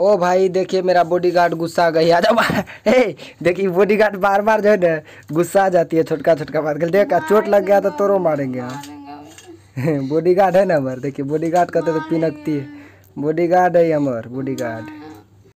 ओ भाई देखिए मेरा बॉडीगार्ड गुस्सा आ गई आ देखिए बॉडीगार्ड बार बार जो है ना गुस्सा आ जाती है छोटका छोटका बात कर देखा चोट लग गया तो तोरो मारेंगे बॉडीगार्ड है ना हमारे देखिए बॉडीगार्ड कहते तो, तो पिनकती है बॉडीगार्ड है हमार बॉडीगार्ड